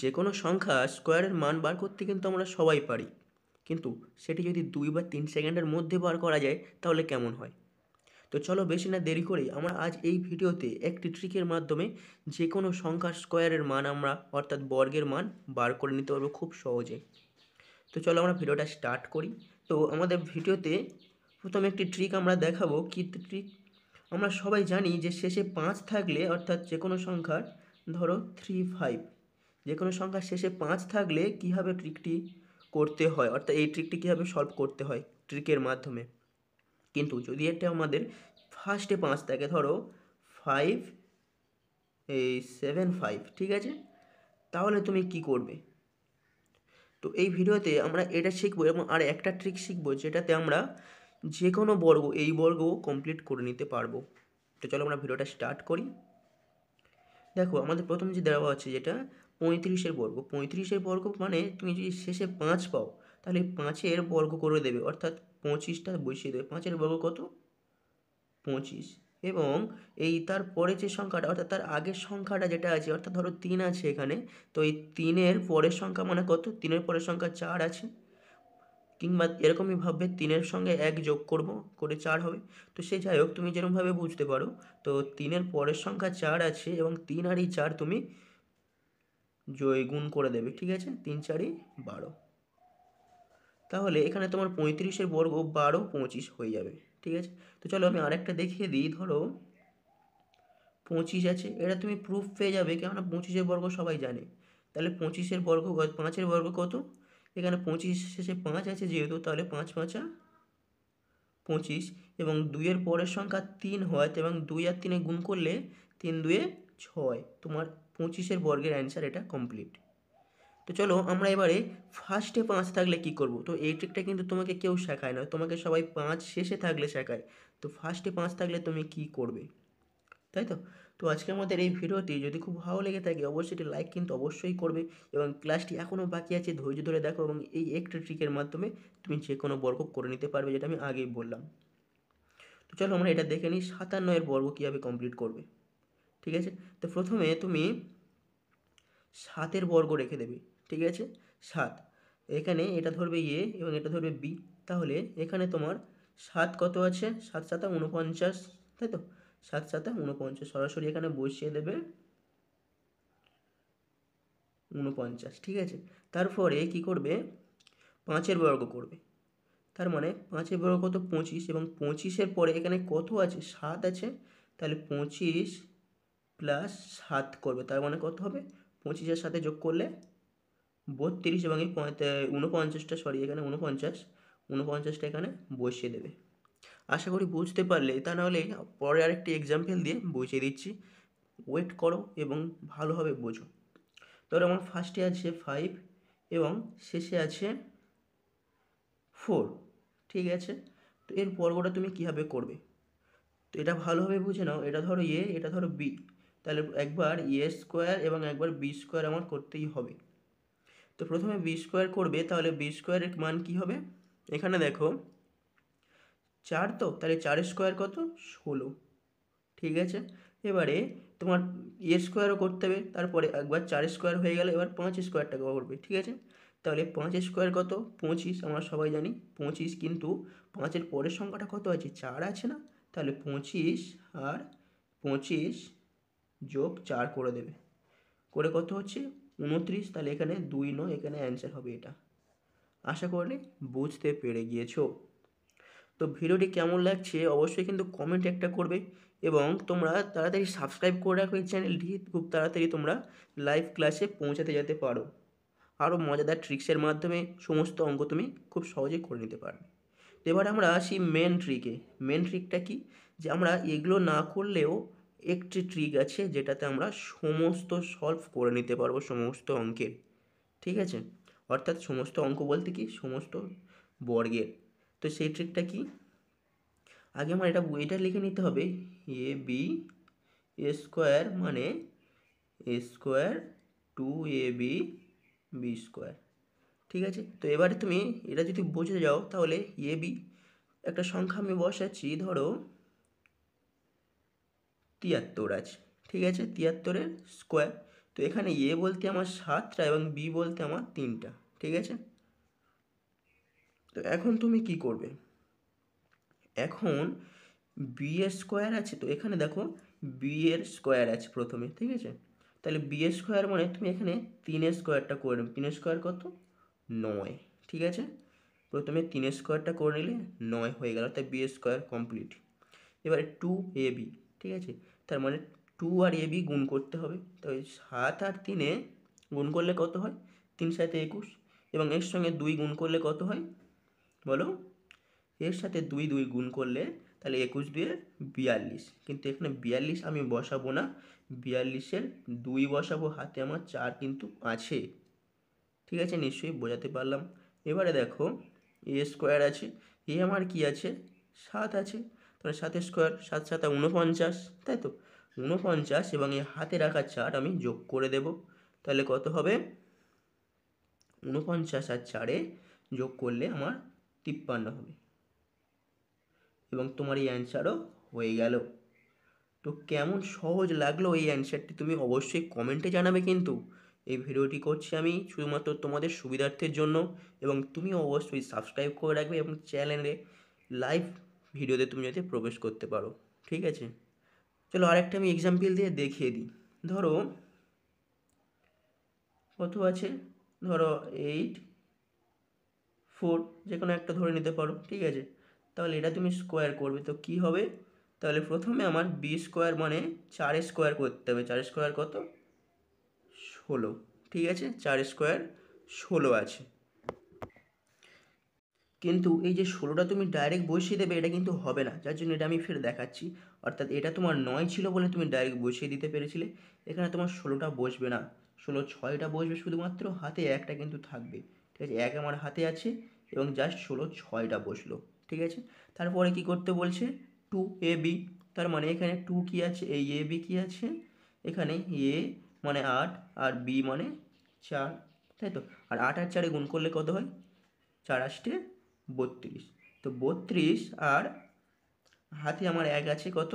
যে কোনো সংখ্যা স্কোয়ারের মান বার করতে কিন্তু আমরা সবাই পারি কিন্তু সেটি যদি দুই বা তিন সেকেন্ডের মধ্যে বার করা যায় তাহলে কেমন হয় তো চলো বেশি না দেরি করে আমরা আজ এই ভিডিওতে একটি ট্রিকের মাধ্যমে যে কোনো সংখ্যার স্কোয়ারের মান আমরা অর্থাৎ বর্গের মান বার করে নিতে পারবো খুব সহজে তো চলো আমরা ভিডিওটা স্টার্ট করি তো আমাদের ভিডিওতে প্রথমে একটি ট্রিক আমরা দেখাবো কি ট্রিক আমরা সবাই জানি যে শেষে পাঁচ থাকলে অর্থাৎ যে কোনো সংখ্যার ধরো থ্রি ফাইভ যে কোনো সংখ্যার শেষে পাঁচ থাকলে কীভাবে ট্রিকটি করতে হয় অর্থাৎ এই ট্রিকটি কীভাবে সলভ করতে হয় ট্রিকের মাধ্যমে কিন্তু যদি এটা আমাদের ফার্স্টে পাঁচ থাকে ধরো ফাইভ এই সেভেন ফাইভ ঠিক আছে তাহলে তুমি কি করবে তো এই ভিডিওতে আমরা এটা শিখবো এবং আর একটা ট্রিক শিখবো যেটাতে আমরা যে কোনো বর্গ এই বর্গ কমপ্লিট করে নিতে পারবো তো চলো আমরা ভিডিওটা স্টার্ট করি দেখো আমাদের প্রথম যে দেওয়া আছে যেটা পঁয়ত্রিশের বর্গ পঁয়ত্রিশের বর্গ মানে তুমি যদি শেষে পাঁচ পাও তাহলে পাঁচের বর্গ করে দেবে অর্থাৎ পঁচিশটা বসিয়ে দেবে পাঁচের বর্গ কত পঁচিশ এবং এই তার পরে যে সংখ্যাটা অর্থাৎ তার আগের সংখ্যাটা যেটা আছে অর্থাৎ ধরো তিন আছে এখানে তো এই তিনের পরের সংখ্যা মানে কত তিনের পরের সংখ্যা চার আছে কিংবা এরকমই ভাববে তিনের সঙ্গে এক যোগ করব করে চার হবে তো সে যাই হোক তুমি যেরকমভাবে বুঝতে পারো তো তিনের পরের সংখ্যা চার আছে এবং তিন আর এই চার তুমি জয় গুণ করে দেবে ঠিক আছে তিন চারি বারো তাহলে এখানে তোমার পঁয়ত্রিশের বর্গ বারো পঁচিশ হয়ে যাবে ঠিক আছে তো চলো আমি আরেকটা দেখিয়ে দিই ধরো পঁচিশ আছে এটা তুমি প্রুফ পেয়ে যাবে কেননা পঁচিশের বর্গ সবাই জানে তাহলে পঁচিশের বর্গ পাঁচের বর্গ কত এখানে পঁচিশ শেষে পাঁচ আছে যেহেতু তাহলে পাঁচ পাঁচা পঁচিশ এবং দুইয়ের পরের সংখ্যা তিন হয় এবং দুই আর তিনে গুণ করলে তিন দুয়ে ছয় তোমার পঁচিশের বর্গের অ্যান্সার এটা কমপ্লিট তো চলো আমরা এবারে ফার্স্টে পাঁচ থাকলে কি করব তো এই ট্রিকটা কিন্তু তোমাকে কেউ শেখায় না তোমাকে সবাই পাঁচ শেষে থাকলে শেখায় তো ফার্স্টে পাঁচ থাকলে তুমি কি করবে তাই তো তো আজকে আমাদের এই ভিডিওটি যদি খুব ভালো লেগে থাকে অবশ্যই এটি লাইক কিন্তু অবশ্যই করবে এবং ক্লাসটি এখনও বাকি আছে ধৈর্য ধরে দেখো এবং এই একটা ট্রিকের মাধ্যমে তুমি যে কোনো বর্গ করে নিতে পারবে যেটা আমি আগেই বললাম তো চলো আমরা এটা দেখে নিই সাতান্ন এর বর্গ কীভাবে কমপ্লিট করবে ঠিক আছে তো প্রথমে তুমি সাতের বর্গ রেখে দেবে ঠিক আছে সাত এখানে এটা ধরবে এ এবং এটা ধরবে বি তাহলে এখানে তোমার সাত কত আছে সাত সাতা উনপঞ্চাশ তাই তো সাত সাতা উনপঞ্চাশ সরাসরি এখানে বসিয়ে দেবে উনপঞ্চাশ ঠিক আছে তারপরে কি করবে পাঁচের বর্গ করবে তার মানে পাঁচের বর্গ কত পঁচিশ এবং পঁচিশের পরে এখানে কত আছে সাত আছে তাহলে পঁচিশ প্লাস সাত করবে তার মানে কত হবে পঁচিশের সাথে যোগ করলে বত্রিশ এবং এই ঊনপঞ্চাশটা সরি এখানে উনপঞ্চাশ উনপঞ্চাশটা এখানে বসিয়ে দেবে আশা করি বুঝতে পারলে তা নাহলে পরে আরেকটি এক্সাম্পল দিয়ে বুঝিয়ে দিচ্ছি ওয়েট করো এবং ভালোভাবে বোঝো তাহলে আমার ফার্স্টে আছে ফাইভ এবং শেষে আছে ফোর ঠিক আছে তো এর পর্বটা তুমি কীভাবে করবে তো এটা ভালোভাবে বুঝে নাও এটা ধরো এ এটা ধরো বি তাহলে একবার এ স্কোয়ার এবং একবার বি স্কোয়ার আমার করতেই হবে তো প্রথমে বি স্কোয়ার করবে তাহলে বি স্কোয়ারের মান কি হবে এখানে দেখো চার তো তাহলে চার স্কোয়ার কত ষোলো ঠিক আছে এবারে তোমার এ স্কোয়ারও করতে হবে তারপরে একবার চার স্কোয়ার হয়ে গেলে এবার পাঁচ স্কোয়ারটা করবে ঠিক আছে তাহলে পাঁচ স্কোয়ার কত পঁচিশ আমরা সবাই জানি পঁচিশ কিন্তু পাঁচের পরের সংখ্যাটা কত আছে চার আছে না তাহলে পঁচিশ আর পঁচিশ যোগ চার করে দেবে করে কত হচ্ছে উনত্রিশ তাহলে এখানে দুই নয় এখানে অ্যান্সার হবে এটা আশা করলে বুঝতে পেরে গিয়েছো তো ভিডিওটি কেমন লাগছে অবশ্যই কিন্তু কমেন্ট একটা করবে এবং তোমরা তাড়াতাড়ি সাবস্ক্রাইব করে রাখো এই চ্যানেলটি খুব তাড়াতাড়ি তোমরা লাইভ ক্লাসে পৌঁছাতে যেতে পারো আরও মজাদার ট্রিক্সের মাধ্যমে সমস্ত অঙ্ক তুমি খুব সহজেই করে নিতে পারবে এবার আমরা আসি মেন ট্রিকে মেন ট্রিকটা কি যে আমরা এগুলো না করলেও একটি ট্রিক আছে যেটাতে আমরা সমস্ত সলভ করে নিতে পারবো সমস্ত অঙ্কের ঠিক আছে অর্থাৎ সমস্ত অঙ্ক বলতে কি সমস্ত বর্গের তো সেই ট্রিকটা কি আগে আমার এটা এটা লিখে নিতে হবে এ বি এ স্কোয়ার মানে A square two A B B square ঠিক আছে তো এবারে তুমি এটা যদি বুঝে যাও তাহলে এ বি একটা সংখ্যা আমি বসাচ্ছি ধরো তিয়াত্তর আছে ঠিক আছে তিয়াত্তরের স্কোয়ার তো এখানে এ বলতে আমার সাতটা এবং বি বলতে আমার তিনটা ঠিক আছে তো এখন তুমি কি করবে এখন বি এর স্কোয়ার আছে তো এখানে দেখো বি এর স্কোয়ার আছে প্রথমে ঠিক আছে তাহলে বি এর স্কোয়ার মানে তুমি এখানে তিনের স্কোয়ারটা করে নেবে তিনের স্কোয়ার কত নয় ঠিক আছে প্রথমে তিনের স্কোয়ারটা করে নিলে নয় হয়ে গেল তাই বি এর স্কোয়ার কমপ্লিট এবারে টু এ বি ঠিক আছে তার মানে টু আর এ বি গুণ করতে হবে তাই সাত আর তিনে গুণ করলে কত হয় তিন সাথে একুশ এবং এর সঙ্গে দুই গুণ করলে কত হয় বলো এর সাথে দুই দুই গুণ করলে তাহলে একুশ দুয়ে বিয়াল্লিশ কিন্তু এখানে বিয়াল্লিশ আমি বসাবো না বিয়াল্লিশের দুই বসাবো হাতে আমার চার কিন্তু আছে ঠিক আছে নিশ্চয়ই বোঝাতে পারলাম এবারে দেখো এ স্কোয়ার আছে এ আমার কি আছে সাত আছে তাহলে সাত স্কোয়ার সাত সাথে উনপঞ্চাশ তাই তো উনপঞ্চাশ এবং এই হাতে রাখা চার আমি যোগ করে দেব তাহলে কত হবে উনপঞ্চাশ আর চারে যোগ করলে আমার তিপ্পান্ন হবে এবং তোমার এই অ্যান্সারও হয়ে গেল তো কেমন সহজ লাগলো এই অ্যান্সারটি তুমি অবশ্যই কমেন্টে জানাবে কিন্তু এই ভিডিওটি করছি আমি শুধুমাত্র তোমাদের সুবিধার্থের জন্য এবং তুমি অবশ্যই সাবস্ক্রাইব করে রাখবে এবং চ্যানেলে লাইভ ভিডিওতে তুমি যাতে প্রবেশ করতে পারো ঠিক আছে চলো আরেকটা আমি এক্সাম্পল দিয়ে দেখিয়ে দিই ধরো কত আছে ধরো এইট ফোর যে কোনো একটা ধরে নিতে পারো ঠিক আছে তাহলে এটা তুমি স্কোয়ার করবে তো কি হবে তাহলে প্রথমে আমার বি স্কোয়ার মানে চার স্কোয়ার করতে হবে চার স্কোয়ার কত ষোলো ঠিক আছে চার স্কোয়ার ষোলো আছে কিন্তু এই যে ষোলোটা তুমি ডাইরেক্ট বসিয়ে দেবে এটা কিন্তু হবে না যার জন্য এটা আমি ফের দেখাচ্ছি অর্থাৎ এটা তোমার নয় ছিল বলে তুমি ডাইরেক্ট বসিয়ে দিতে পেরেছিলে এখানে তোমার ষোলোটা বসবে না ষোলো ছয়টা বসবে শুধুমাত্র হাতে একটা কিন্তু থাকবে ঠিক আছে এক আমার হাতে আছে এবং জাস্ট ষোলো ছয়টা বসলো ঠিক আছে তারপরে কি করতে বলছে টু এ বি তার মানে এখানে টু কি আছে এই এ বি কী আছে এখানে এ মানে আট আর বি মানে চার তাই তো আর আট আর চারে গুণ করলে কত হয় চার আসতে বত্রিশ তো বত্রিশ আর হাতে আমার এক আছে কত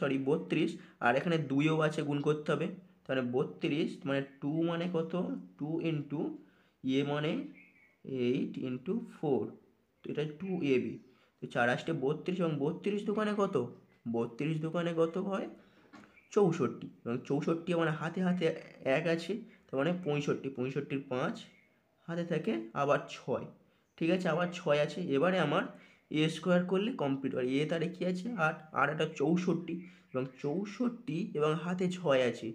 সরি বত্রিশ আর এখানে দুইও আছে গুণ করতে হবে তাহলে বত্রিশ মানে টু মানে কত টু ইন্টু ইয়ে মানে এইট ইন্টু ফোর তো এটা টু এ বি তো চার আসতে বত্রিশ এবং বত্রিশ দোকানে কত বত্রিশ দোকানে কত হয় চৌষট্টি এবং চৌষট্টি মানে হাতে হাতে এক আছে তার মানে পঁয়ষট্টি পঁয়ষট্টির পাঁচ হাতে থাকে আবার ছয় ঠিক আছে আমার ছয় আছে এবারে আমার এ স্কোয়ার করলে কমপ্লিট হয় এ তারে কী আছে আট আর একটা চৌষট্টি এবং চৌষট্টি এবং হাতে ছয় আছে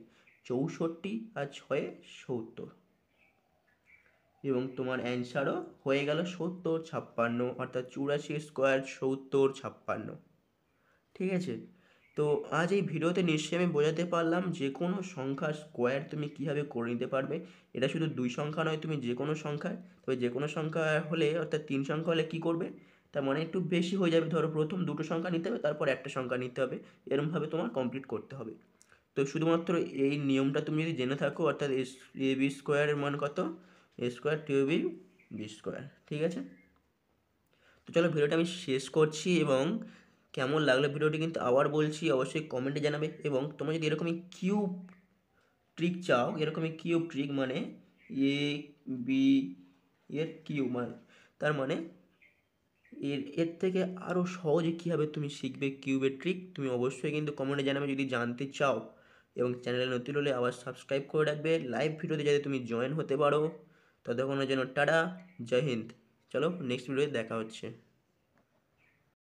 চৌষট্টি আর ছয়ে সত্তর এবং তোমার অ্যান্সারও হয়ে গেল সত্তর ছাপ্পান্ন অর্থাৎ চুরাশি স্কোয়ার সত্তর ছাপ্পান্ন ঠিক আছে তো আজ এই ভিডিওতে নিশ্চয়ই আমি বোঝাতে পারলাম যে কোনো সংখ্যার স্কোয়ার তুমি কীভাবে করে নিতে পারবে এটা শুধু দুই সংখ্যা নয় তুমি যে কোনো সংখ্যা তবে যে কোনো সংখ্যা হলে অর্থাৎ তিন সংখ্যা হলে কী করবে তার মানে একটু বেশি হয়ে যাবে ধরো প্রথম দুটো সংখ্যা নিতে হবে তারপর একটা সংখ্যা নিতে হবে এরমভাবে তোমার কমপ্লিট করতে হবে তো শুধুমাত্র এই নিয়মটা তুমি যদি জেনে থাকো অর্থাৎ এস এ বি স্কোয়ারের মান কত A square two B B square ঠিক আছে তো চলো ভিডিওটা আমি শেষ করছি এবং কেমন লাগলো ভিডিওটি কিন্তু আবার বলছি অবশ্যই কমেন্টে জানাবে এবং তোমরা যদি এরকমই কিউব ট্রিক চাও এরকমই কিউব ট্রিক মানে এ বি এর কিউব মানে তার মানে এর এর থেকে আরও সহজে কীভাবে তুমি শিখবে কিউবের ট্রিক তুমি অবশ্যই কিন্তু কমেন্টে জানাবে যদি জানতে চাও এবং চ্যানেলে নতুন হলে আবার সাবস্ক্রাইব করে রাখবে লাইভ ভিডিওতে যাতে তুমি জয়েন হতে পারো ততক্ষণের জন্য টাটা জয় হিন্দ চলো নেক্সট ভিডিওতে দেখা হচ্ছে